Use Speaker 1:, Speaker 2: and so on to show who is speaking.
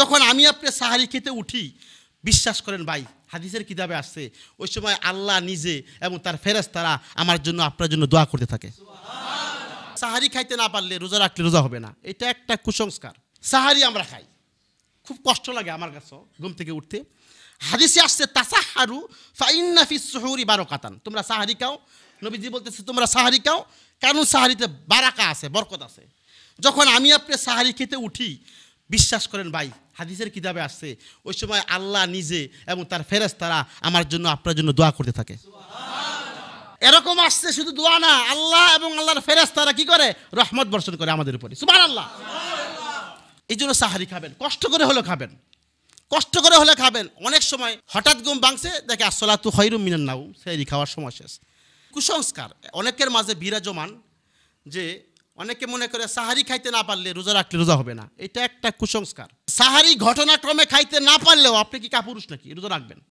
Speaker 1: যখন আমি আপনি সাহারি খেতে উঠি বিশ্বাস করেন ভাই হাদিসের কিতাবে আসছে ওই সময় আল্লাহ নিজে এবং তার ফেরাজ তারা আমার জন্য আপনার জন্য দোয়া করতে থাকে সাহারি খাইতে না পারলে রোজা রাখলে রোজা হবে না এটা একটা কুসংস্কার সাহারি আমরা খাই খুব কষ্ট লাগে আমার কাছে ঘুম থেকে উঠতে হাদিসে আসছে তাসাহারু ফাইনাফি সহরি বারো কাতান তোমরা সাহারি খাও নবীজি বলতেছে তোমরা সাহারি খাও কারণ সাহারিতে বারাকা আছে বরকত আছে যখন আমি আপনি সাহারি খেতে উঠি বিশ্বাস করেন ভাই হাদিসের কিতাবে আসছে ওই সময় আল্লাহ নিজে এবং তার ফেরেস তারা আমার জন্য আপনার জন্য দোয়া করতে থাকে এরকম আসছে শুধু দোয়া না আল্লাহ এবং আল্লাহর ফেরেস তারা কি করে রহমত বর্ষণ করে আমাদের উপরে সুমান আল্লাহ এই জন্য সাহারি খাবেন কষ্ট করে হলে খাবেন কষ্ট করে হলে খাবেন অনেক সময় হঠাৎ গুম বাংছে দেখে আসলা তু হয়রু মিনান নাউ সেই খাওয়ার সময় শেষ কুসংস্কার অনেকের মাঝে বিরাজমান যে অনেকে মনে করে সাহারি খাইতে না পারলে রোজা রাখলে রোজা হবে না এটা একটা কুসংস্কার সাহারি ঘটনাক্রমে খাইতে না পারলেও আপনি কি কাপুরুষ নাকি রোজা রাখবেন